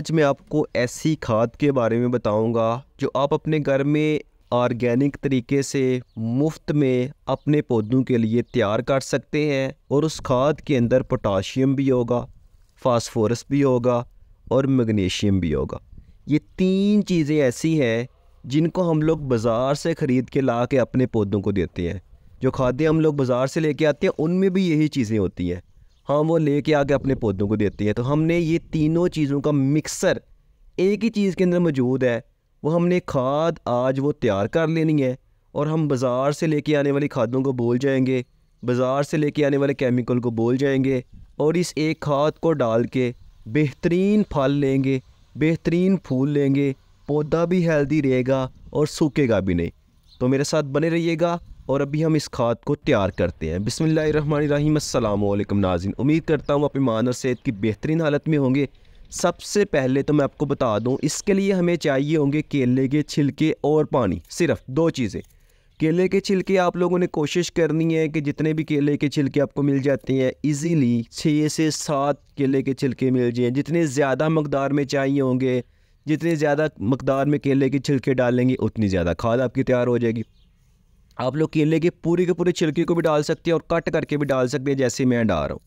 आज मैं आपको ऐसी खाद के बारे में बताऊंगा जो आप अपने घर में ऑर्गेनिक तरीके से मुफ्त में अपने पौधों के लिए तैयार कर सकते हैं और उस खाद के अंदर पोटाशियम भी होगा फास्फोरस भी होगा और मैग्नीशियम भी होगा ये तीन चीज़ें ऐसी हैं जिनको हम लोग बाज़ार से ख़रीद के ला के अपने पौधों को देते हैं जो खादें हम लोग बाज़ार से लेके आते हैं उनमें भी यही चीज़ें होती हैं हम वो लेके आके अपने पौधों को देते हैं तो हमने ये तीनों चीज़ों का मिक्सर एक ही चीज़ के अंदर मौजूद है वो हमने खाद आज वो तैयार कर लेनी है और हम बाज़ार से लेके आने वाली खादों को बोल जाएंगे बाज़ार से लेके आने वाले केमिकल को बोल जाएंगे और इस एक खाद को डाल के बेहतरीन फल लेंगे बेहतरीन फूल लेंगे पौधा भी हेल्दी रहेगा और सूखेगा भी नहीं तो मेरे साथ बने रहिएगा और अभी हम इस खाद को तैयार करते हैं बिसमीम अल्लाम नाजिन उम्मीद करता हूँ आप ईमान और सेहत की बेहतरीन हालत में होंगे सबसे पहले तो मैं आपको बता दूँ इसके लिए हमें चाहिए होंगे केले के छिलके और पानी सिर्फ दो चीज़ें केले के छिलके आप लोगों ने कोशिश करनी है कि जितने भी केले के छिलके आपको मिल जाते हैं इजीली छः से सात केले के छिलके मिल जाएँ जितने ज़्यादा मकदार में चाहिए होंगे जितने ज़्यादा मकदार में केले के छिलके डालेंगे उतनी ज़्यादा खाद आपकी तैयार हो जाएगी आप लोग केले के पूरी के पूरे छिलके को भी डाल सकते हैं और कट करके भी डाल सकते हैं जैसे मैं डाल रहा हूँ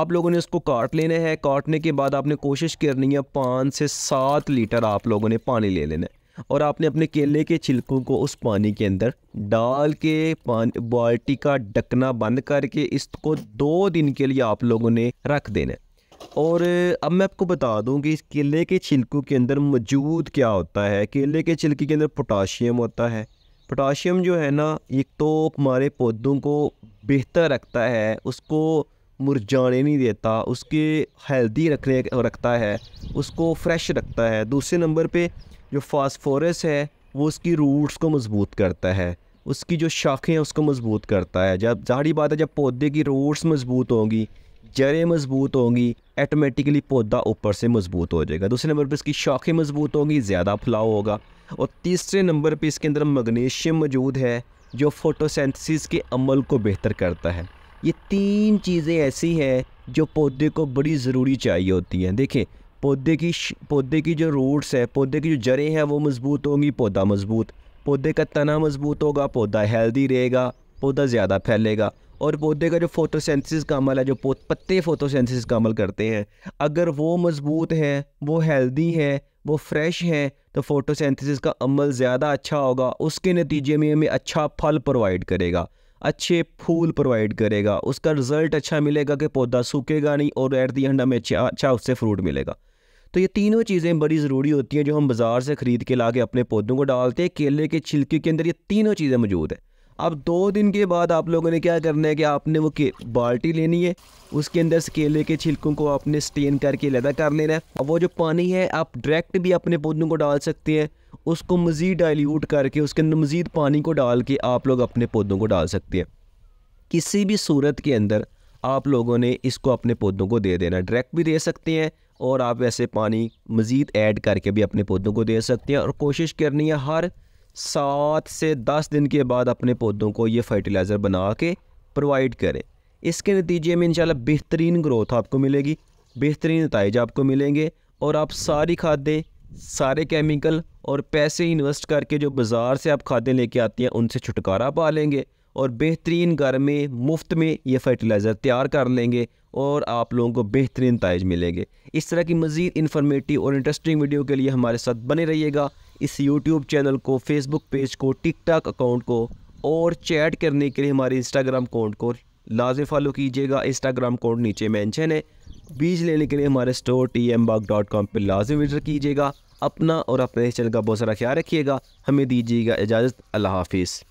आप लोगों ने उसको काट लेना है काटने के बाद आपने कोशिश करनी है पाँच से सात लीटर आप लोगों ने पानी ले लेना है और आपने अपने केले के छिलकों को उस पानी के अंदर डाल के पान बाल्टी का ढकना बंद करके इसको दो दिन के लिए आप लोगों ने रख देना है और अब मैं आपको बता दूं कि इस केले के छिलकों के अंदर मौजूद क्या होता है केले के छिलके के अंदर पोटाशियम होता है पोटाशियम जो है ना एक तो हमारे पौधों को बेहतर रखता है उसको मुरझाने नहीं देता उसके हेल्दी रखने रखता है उसको फ्रेश रखता है दूसरे नंबर पे जो फास्फोरस है वो उसकी रूट्स को मजबूत करता है उसकी जो शाखें हैं उसको मजबूत करता है जब जाहरी बात है जब पौधे की रूट्स मजबूत होंगी जड़ें मजबूत होंगी ऐटोमेटिकली पौधा ऊपर से मजबूत हो जाएगा दूसरे नंबर पर इसकी शाखें मजबूत होंगी ज़्यादा फ्लाव होगा और तीसरे नंबर पे इसके अंदर मैग्नीशियम मौजूद है जो फोटोसेंथसिस के अमल को बेहतर करता है ये तीन चीज़ें ऐसी हैं जो पौधे को बड़ी ज़रूरी चाहिए होती हैं देखें पौधे की पौधे की जो रूट्स है पौधे की जो जड़ें हैं वो मज़बूत होंगी पौधा मज़बूत पौधे का तना मज़बूत होगा पौधा हेल्दी रहेगा पौधा ज़्यादा फैलेगा और पौधे का जो फोटोसेंथेसिस का अमल है जो पत्ते फोटोसेंथेसिस का अमल करते हैं अगर वो मज़बूत हैं वो हेल्दी हैं वो फ्रेश हैं तो फोटोसेंथेसिस का अमल ज़्यादा अच्छा होगा उसके नतीजे में हमें अच्छा फल प्रोवाइड करेगा अच्छे फूल प्रोवाइड करेगा उसका रिज़ल्ट अच्छा मिलेगा कि पौधा सूखेगा नहीं और एट दी एंड हमें अच्छा अच्छा उससे फ्रूट मिलेगा तो ये तीनों चीज़ें बड़ी ज़रूरी होती हैं जो हम बाज़ार से ख़रीद के ला के अपने पौधों को डालते हैं केले के छिलके के अंदर ये तीनों चीज़ें मौजूद हैं अब दो दिन के बाद आप लोगों ने क्या करना है कि आपने वो के बाल्टी लेनी है उसके अंदर से केले के छिलकों को आपने स्टेन करके लदा कर लेना है अब वो जो पानी है आप डायरेक्ट भी अपने पौधों को डाल सकते हैं उसको मज़ीद डाइल्यूट करके उसके अंदर मज़ीद पानी को डाल के आप लोग अपने पौधों को डाल सकते हैं किसी भी सूरत के अंदर आप लोगों ने इसको अपने पौधों को दे देना डायरेक्ट भी दे सकते हैं और आप वैसे पानी मज़ीद ऐड करके भी अपने पौधों को दे सकते हैं और कोशिश करनी है हर सात से दस दिन के बाद अपने पौधों को ये फर्टिलाइज़र बना के प्रोवाइड करें इसके नतीजे में इंशाल्लाह बेहतरीन ग्रोथ आपको मिलेगी बेहतरीन नतज आपको मिलेंगे और आप सारी खादें सारे केमिकल और पैसे इन्वेस्ट करके जो बाज़ार से आप खादें लेके आती हैं उनसे छुटकारा पा लेंगे और बेहतरीन घर में मुफ्त में ये फर्टिलाइज़र तैयार कर लेंगे और आप लोगों को बेहतरीन नतज मिलेंगे इस तरह की मज़ीद इन्फॉर्मेटिव और इंटरेस्टिंग वीडियो के लिए हमारे साथ बने रहिएगा इस यूट्यूब चैनल को फेसबुक पेज को TikTok अकाउंट को और चैट करने के लिए हमारे इंस्टाग्राम अकाउंट को लाजे फॉलो कीजिएगा इंस्टाग्राम अकाउंट नीचे मैंशन है बीज लेने के लिए हमारे store T M bag dot com पर लाजम विजिट कीजिएगा अपना और अपने चैनल का बहुत सारा ख्याल रखिएगा हमें दीजिएगा इजाज़त अल्लाह हाफिज़